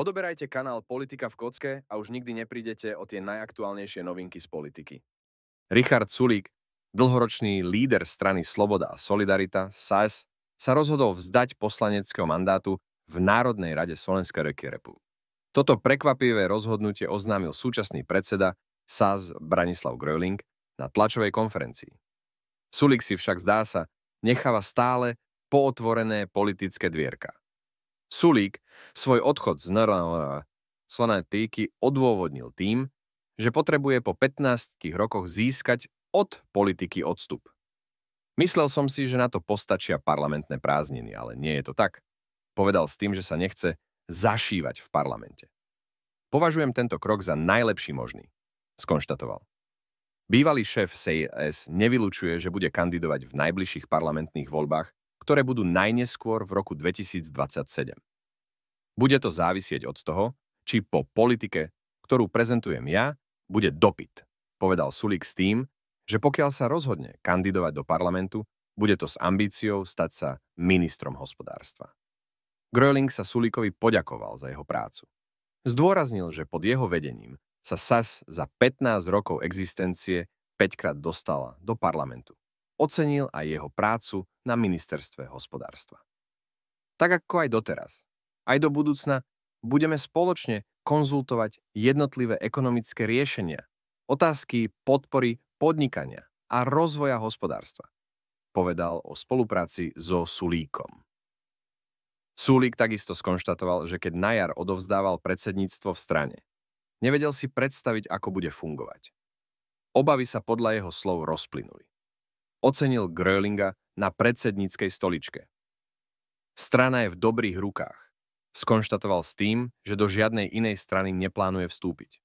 Odoberajte kanál Politika v kocke a už nikdy neprídete o tie najaktuálnejšie novinky z politiky. Richard Sulík, dlhoročný líder strany Sloboda a Solidarita, SAS, sa rozhodol vzdať poslaneckého mandátu v Národnej rade Slovenskej repu. Toto prekvapivé rozhodnutie oznámil súčasný predseda SAS Branislav Gröling na tlačovej konferencii. Sulík si však zdá sa, necháva stále pootvorené politické dvierka. Sulík svoj odchod z NRA Sonatýky odôvodnil tým, že potrebuje po 15 rokoch získať od politiky odstup. Myslel som si, že na to postačia parlamentné prázdniny, ale nie je to tak. Povedal s tým, že sa nechce zašívať v parlamente. Považujem tento krok za najlepší možný, skonštatoval. Bývalý šéf CIS nevylučuje, že bude kandidovať v najbližších parlamentných voľbách ktoré budú najneskôr v roku 2027. Bude to závisieť od toho, či po politike, ktorú prezentujem ja, bude dopyt, povedal Sulik s tým, že pokiaľ sa rozhodne kandidovať do parlamentu, bude to s ambíciou stať sa ministrom hospodárstva. Gröling sa Sulikovi poďakoval za jeho prácu. Zdôraznil, že pod jeho vedením sa SAS za 15 rokov existencie 5 krát dostala do parlamentu ocenil aj jeho prácu na ministerstve hospodárstva. Tak ako aj doteraz, aj do budúcna budeme spoločne konzultovať jednotlivé ekonomické riešenia, otázky podpory podnikania a rozvoja hospodárstva, povedal o spolupráci so Sulíkom. Sulík takisto skonštatoval, že keď na jar odovzdával predsedníctvo v strane, nevedel si predstaviť, ako bude fungovať. Obavy sa podľa jeho slov rozplynuli ocenil Grölinga na predsedníckej stoličke. Strana je v dobrých rukách, skonštatoval s tým, že do žiadnej inej strany neplánuje vstúpiť.